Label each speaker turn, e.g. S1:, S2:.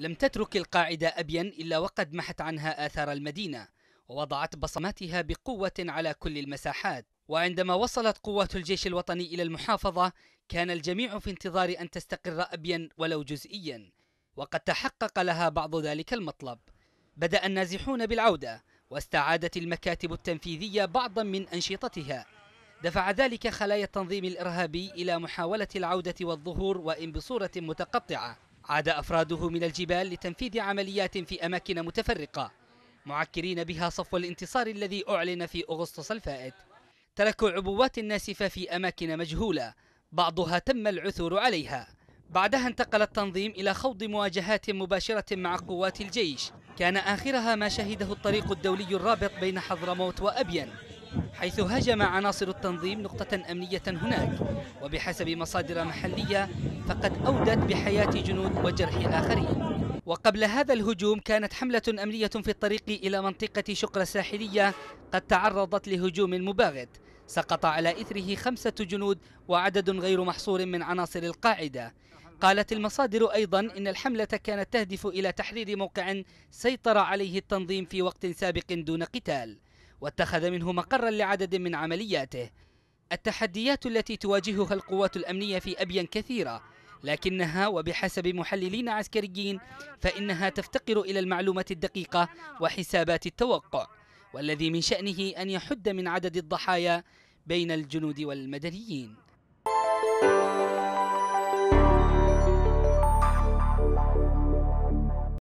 S1: لم تترك القاعدة أبيا إلا وقد محت عنها آثار المدينة ووضعت بصماتها بقوة على كل المساحات وعندما وصلت قوات الجيش الوطني إلى المحافظة كان الجميع في انتظار أن تستقر أبيا ولو جزئيا وقد تحقق لها بعض ذلك المطلب بدأ النازحون بالعودة واستعادت المكاتب التنفيذية بعضا من أنشطتها دفع ذلك خلايا التنظيم الإرهابي إلى محاولة العودة والظهور وإن بصورة متقطعة عاد أفراده من الجبال لتنفيذ عمليات في أماكن متفرقة معكرين بها صفو الانتصار الذي أعلن في أغسطس الفائت تركوا عبوات ناسفة في أماكن مجهولة بعضها تم العثور عليها بعدها انتقل التنظيم إلى خوض مواجهات مباشرة مع قوات الجيش كان آخرها ما شهده الطريق الدولي الرابط بين حضرموت وأبين حيث هاجم عناصر التنظيم نقطة أمنية هناك وبحسب مصادر محلية فقد أودت بحياة جنود وجرح آخرين وقبل هذا الهجوم كانت حملة أمنية في الطريق إلى منطقة شقرة الساحلية قد تعرضت لهجوم مباغت سقط على إثره خمسة جنود وعدد غير محصور من عناصر القاعدة قالت المصادر أيضا إن الحملة كانت تهدف إلى تحرير موقع سيطر عليه التنظيم في وقت سابق دون قتال واتخذ منه مقرا لعدد من عملياته التحديات التي تواجهها القوات الأمنية في أبين كثيرة لكنها وبحسب محللين عسكريين فإنها تفتقر إلى المعلومة الدقيقة وحسابات التوقع والذي من شأنه أن يحد من عدد الضحايا بين الجنود والمدنيين